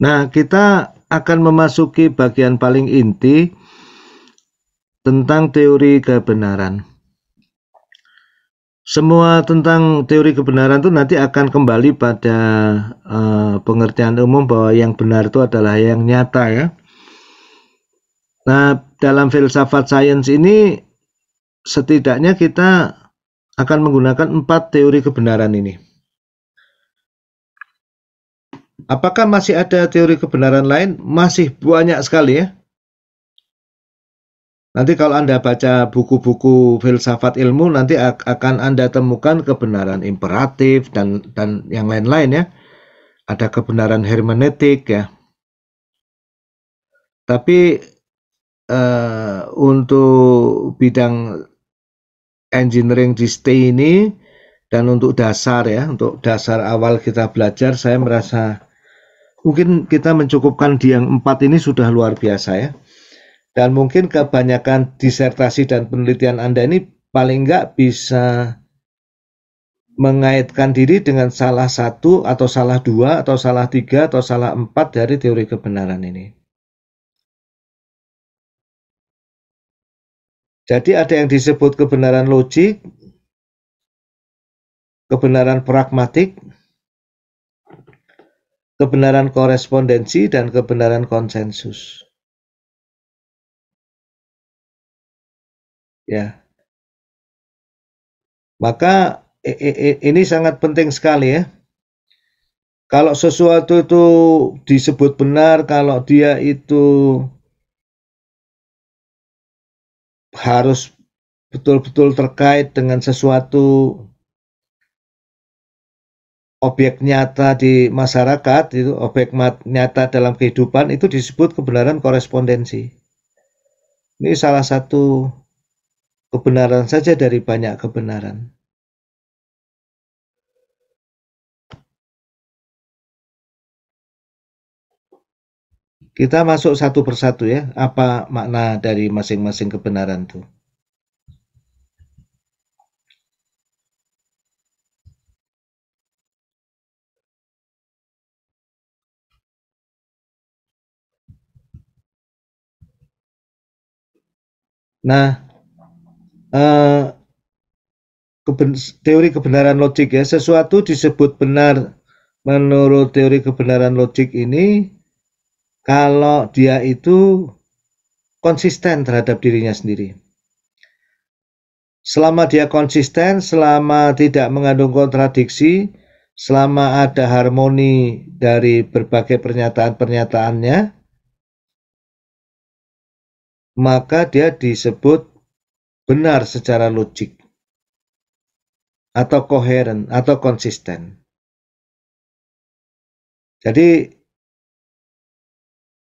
Nah, kita akan memasuki bagian paling inti tentang teori kebenaran. Semua tentang teori kebenaran itu nanti akan kembali pada uh, pengertian umum bahwa yang benar itu adalah yang nyata ya. Nah, dalam filsafat sains ini setidaknya kita akan menggunakan empat teori kebenaran ini. Apakah masih ada teori kebenaran lain? Masih banyak sekali ya. Nanti kalau Anda baca buku-buku filsafat ilmu nanti akan Anda temukan kebenaran imperatif dan dan yang lain-lain ya. Ada kebenaran hermeneutik ya. Tapi uh, untuk bidang engineering di STE ini dan untuk dasar ya, untuk dasar awal kita belajar saya merasa mungkin kita mencukupkan di yang empat ini sudah luar biasa ya. Dan mungkin kebanyakan disertasi dan penelitian Anda ini paling nggak bisa mengaitkan diri dengan salah satu atau salah dua atau salah tiga atau salah empat dari teori kebenaran ini. Jadi ada yang disebut kebenaran logik, kebenaran pragmatik, kebenaran korespondensi dan kebenaran konsensus. Ya. Maka ini sangat penting sekali ya. Kalau sesuatu itu disebut benar, kalau dia itu harus betul-betul terkait dengan sesuatu objek nyata di masyarakat itu objek nyata dalam kehidupan itu disebut kebenaran korespondensi. Ini salah satu kebenaran saja dari banyak kebenaran. Kita masuk satu persatu ya, apa makna dari masing-masing kebenaran itu. Nah, eh, teori kebenaran logik ya, sesuatu disebut benar menurut teori kebenaran logik ini kalau dia itu konsisten terhadap dirinya sendiri. Selama dia konsisten, selama tidak mengandung kontradiksi, selama ada harmoni dari berbagai pernyataan-pernyataannya, maka dia disebut benar secara logik atau koheren atau konsisten. Jadi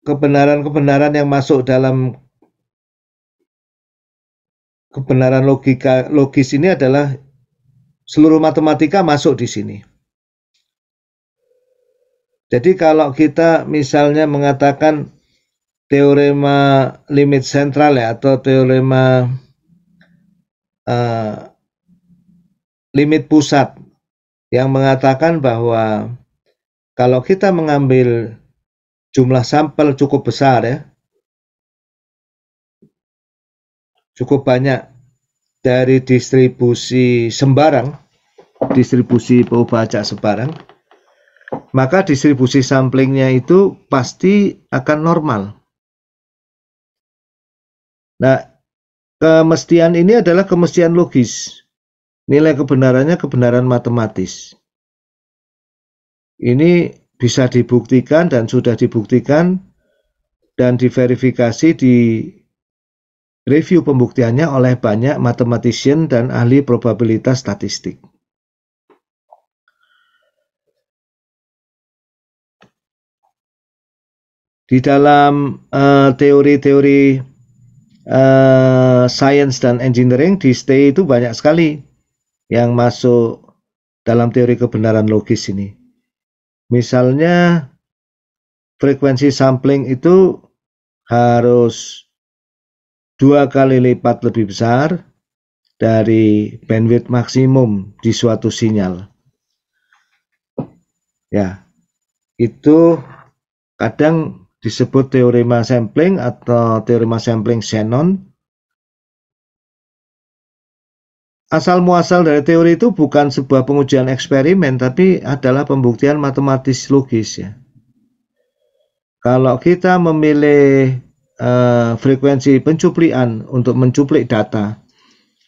kebenaran-kebenaran yang masuk dalam kebenaran logika logis ini adalah seluruh matematika masuk di sini. Jadi kalau kita misalnya mengatakan teorema limit sentral ya atau teorema uh, limit pusat yang mengatakan bahwa kalau kita mengambil jumlah sampel cukup besar ya cukup banyak dari distribusi sembarang distribusi pembacaan sembarang maka distribusi samplingnya itu pasti akan normal Nah, kemestian ini adalah kemestian logis. Nilai kebenarannya kebenaran matematis. Ini bisa dibuktikan dan sudah dibuktikan dan diverifikasi di review pembuktiannya oleh banyak matematician dan ahli probabilitas statistik. Di dalam eh, teori-teori uh, teori -teori Eh, science dan engineering di STE itu banyak sekali yang masuk dalam teori kebenaran logis ini. Misalnya frekuensi sampling itu harus dua kali lipat lebih besar dari bandwidth maksimum di suatu sinyal. Ya, itu kadang disebut teorema sampling atau teorema sampling Shannon. Asal muasal dari teori itu bukan sebuah pengujian eksperimen, tapi adalah pembuktian matematis logis ya. Kalau kita memilih eh, frekuensi pencuplian untuk mencuplik data,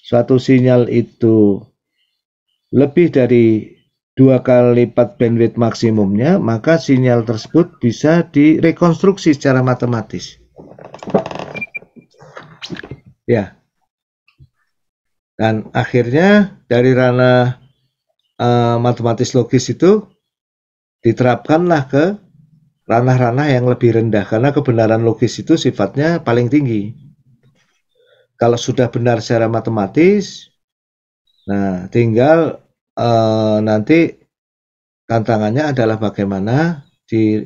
suatu sinyal itu lebih dari dua kali lipat bandwidth maksimumnya, maka sinyal tersebut bisa direkonstruksi secara matematis. Ya. Dan akhirnya dari ranah uh, matematis logis itu diterapkanlah ke ranah-ranah yang lebih rendah karena kebenaran logis itu sifatnya paling tinggi. Kalau sudah benar secara matematis, nah tinggal Eh, nanti tantangannya adalah bagaimana di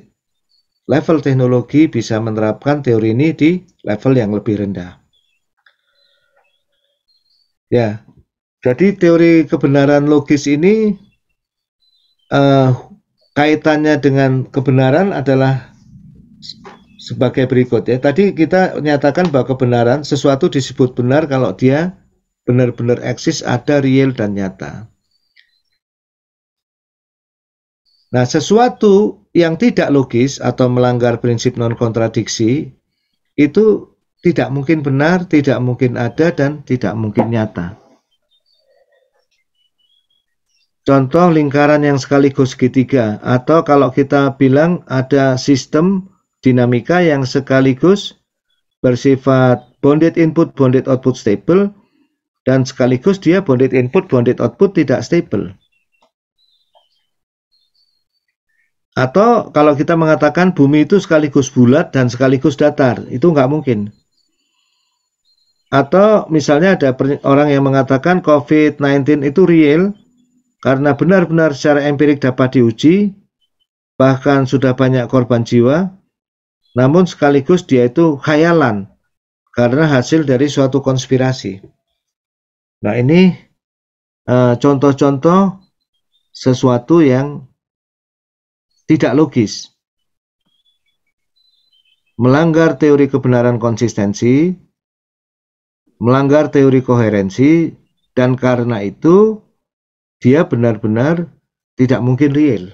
level teknologi bisa menerapkan teori ini di level yang lebih rendah. Ya, jadi teori kebenaran logis ini eh, kaitannya dengan kebenaran adalah sebagai berikut ya. Tadi kita nyatakan bahwa kebenaran sesuatu disebut benar kalau dia benar-benar eksis, ada, real dan nyata. Nah, sesuatu yang tidak logis atau melanggar prinsip non kontradiksi itu tidak mungkin benar, tidak mungkin ada dan tidak mungkin nyata. Contoh lingkaran yang sekaligus segitiga atau kalau kita bilang ada sistem dinamika yang sekaligus bersifat bonded input bonded output stable dan sekaligus dia bonded input bonded output tidak stable. Atau kalau kita mengatakan bumi itu sekaligus bulat dan sekaligus datar, itu nggak mungkin. Atau misalnya ada orang yang mengatakan COVID-19 itu real karena benar-benar secara empirik dapat diuji, bahkan sudah banyak korban jiwa, namun sekaligus dia itu khayalan karena hasil dari suatu konspirasi. Nah ini eh, contoh-contoh uh, sesuatu yang tidak logis. Melanggar teori kebenaran konsistensi, melanggar teori koherensi, dan karena itu dia benar-benar tidak mungkin real.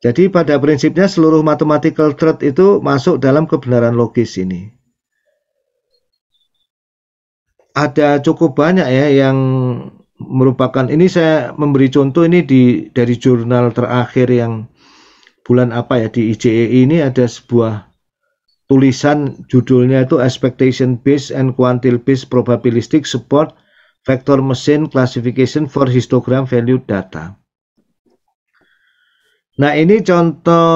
Jadi pada prinsipnya seluruh mathematical truth itu masuk dalam kebenaran logis ini. Ada cukup banyak ya yang merupakan ini saya memberi contoh ini di dari jurnal terakhir yang bulan apa ya di ICE ini ada sebuah tulisan judulnya itu expectation based and quantile based probabilistic support vector machine classification for histogram value data. Nah, ini contoh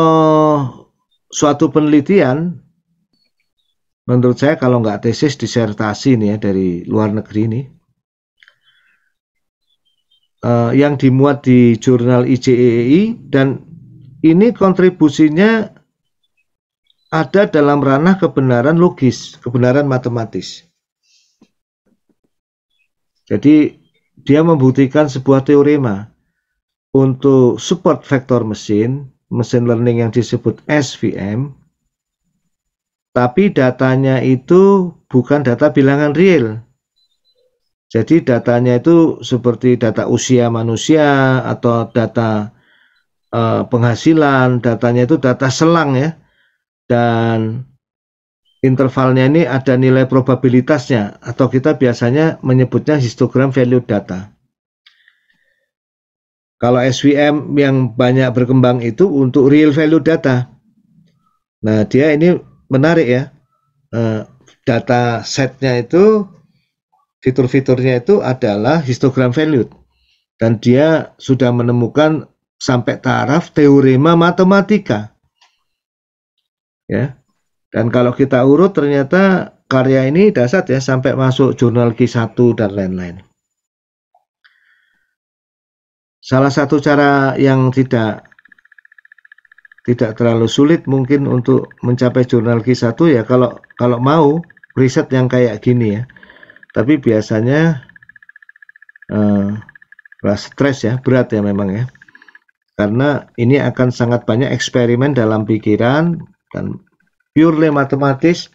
suatu penelitian menurut saya kalau nggak tesis disertasi nih ya dari luar negeri nih uh, yang dimuat di jurnal IJEEI e e dan ini kontribusinya ada dalam ranah kebenaran logis, kebenaran matematis. Jadi dia membuktikan sebuah teorema untuk support vektor mesin, mesin learning yang disebut SVM, tapi datanya itu bukan data bilangan real, jadi datanya itu seperti data usia manusia atau data eh, penghasilan, datanya itu data selang ya. Dan intervalnya ini ada nilai probabilitasnya atau kita biasanya menyebutnya histogram value data. Kalau SVM yang banyak berkembang itu untuk real value data. Nah, dia ini menarik ya. Eh, data setnya itu fitur-fiturnya itu adalah histogram value dan dia sudah menemukan sampai taraf teorema matematika ya dan kalau kita urut ternyata karya ini dasar ya sampai masuk jurnal Q1 dan lain-lain salah satu cara yang tidak tidak terlalu sulit mungkin untuk mencapai jurnal Q1 ya kalau kalau mau riset yang kayak gini ya tapi biasanya uh, stres ya berat ya memang ya karena ini akan sangat banyak eksperimen dalam pikiran dan purely matematis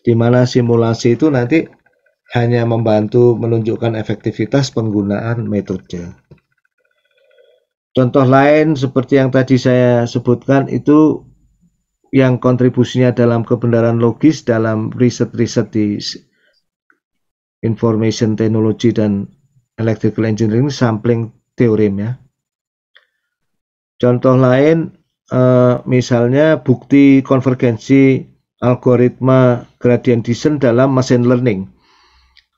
di mana simulasi itu nanti hanya membantu menunjukkan efektivitas penggunaan metode. Contoh lain seperti yang tadi saya sebutkan itu yang kontribusinya dalam kebenaran logis dalam riset-riset di Information Technology dan Electrical Engineering sampling teorem ya. Contoh lain eh, misalnya bukti konvergensi algoritma gradient descent dalam machine learning.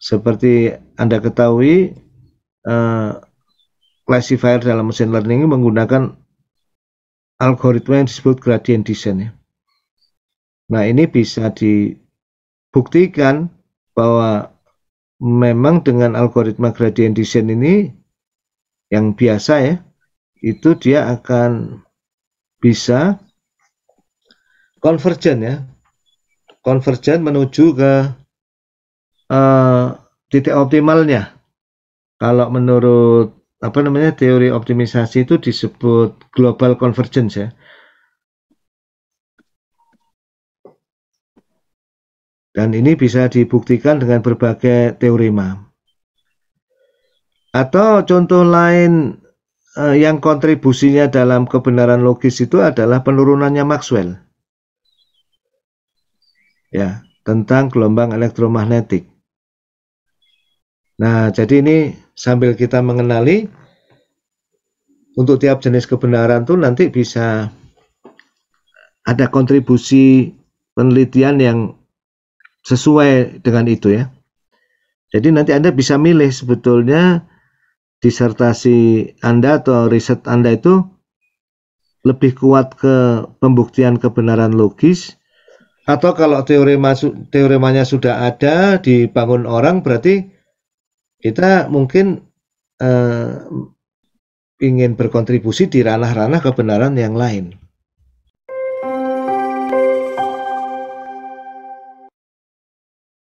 Seperti Anda ketahui eh, classifier dalam machine learning menggunakan algoritma yang disebut gradient descent ya. Nah, ini bisa dibuktikan bahwa memang dengan algoritma gradient descent ini yang biasa ya, itu dia akan bisa konvergen ya, konvergen menuju ke uh, titik optimalnya. Kalau menurut apa namanya teori optimisasi itu disebut global convergence ya. Dan ini bisa dibuktikan dengan berbagai teorema. Atau contoh lain eh, yang kontribusinya dalam kebenaran logis itu adalah penurunannya Maxwell. Ya, tentang gelombang elektromagnetik. Nah, jadi ini sambil kita mengenali untuk tiap jenis kebenaran tuh nanti bisa ada kontribusi penelitian yang sesuai dengan itu ya. Jadi nanti Anda bisa milih sebetulnya disertasi Anda atau riset Anda itu lebih kuat ke pembuktian kebenaran logis atau kalau teorema teoremanya sudah ada dibangun orang berarti kita mungkin eh, ingin berkontribusi di ranah-ranah kebenaran yang lain.